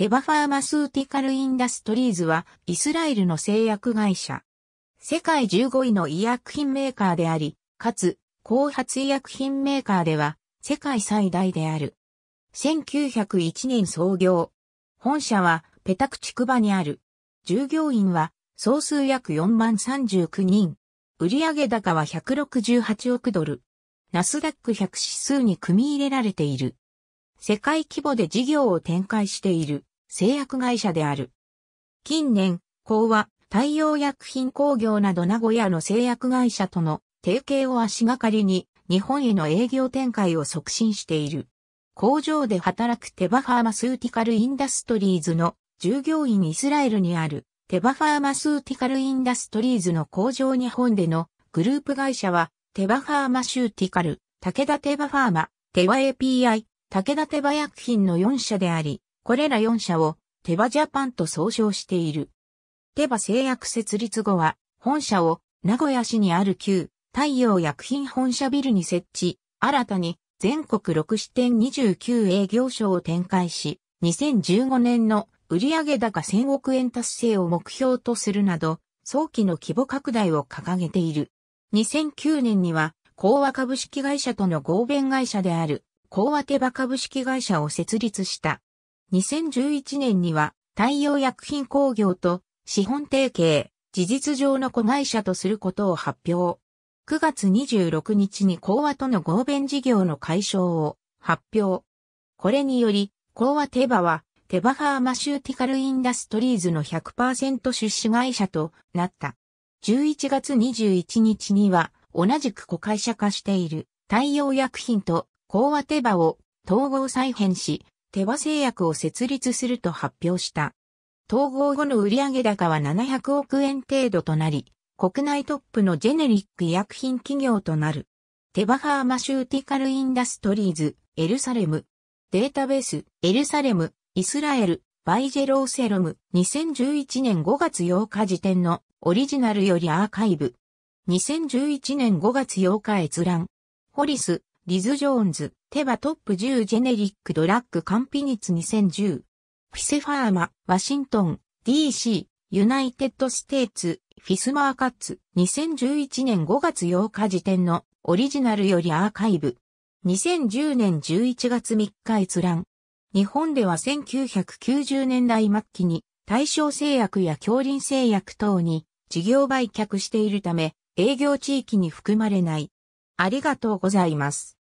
テバファーマスーティカルインダストリーズは、イスラエルの製薬会社。世界15位の医薬品メーカーであり、かつ、後発医薬品メーカーでは、世界最大である。1901年創業。本社は、ペタクチクバにある。従業員は、総数約4万39人。売上高は168億ドル。ナスダック100指数に組み入れられている。世界規模で事業を展開している。製薬会社である。近年、講は、太陽薬品工業など名古屋の製薬会社との提携を足がかりに、日本への営業展開を促進している。工場で働くテバファーマスーティカルインダストリーズの従業員イスラエルにあるテバファーマスーティカルインダストリーズの工場日本でのグループ会社はテバファーマシューティカル、武田テバファーマ、テバ API、武田テバ薬品の4社であり、これら4社をテバジャパンと総称している。テバ製薬設立後は、本社を名古屋市にある旧太陽薬品本社ビルに設置、新たに全国6支店29営業所を展開し、2015年の売上高1000億円達成を目標とするなど、早期の規模拡大を掲げている。2009年には、講和株式会社との合弁会社である、講和手バ株式会社を設立した。2011年には、太陽薬品工業と資本提携、事実上の子会社とすることを発表。9月26日に講和との合弁事業の解消を発表。これにより、講和テバは、テバファーマシューティカルインダストリーズの100%出資会社となった。11月21日には、同じく子会社化している、太陽薬品と講和テバを統合再編し、手羽製薬を設立すると発表した。統合後の売上高は700億円程度となり、国内トップのジェネリック医薬品企業となる。テバファーマシューティカルインダストリーズ、エルサレム。データベース、エルサレム、イスラエル、バイジェローセロム、2011年5月8日時点のオリジナルよりアーカイブ。2011年5月8日閲覧。ホリス、リズ・ジョーンズ、テバトップ10ジェネリックドラッグカンピニツ2010。フィセファーマ、ワシントン、DC、ユナイテッドステーツ、フィスマーカッツ、2011年5月8日時点のオリジナルよりアーカイブ。2010年11月3日閲覧。日本では1990年代末期に大正製薬や強林製薬等に事業売却しているため営業地域に含まれない。ありがとうございます。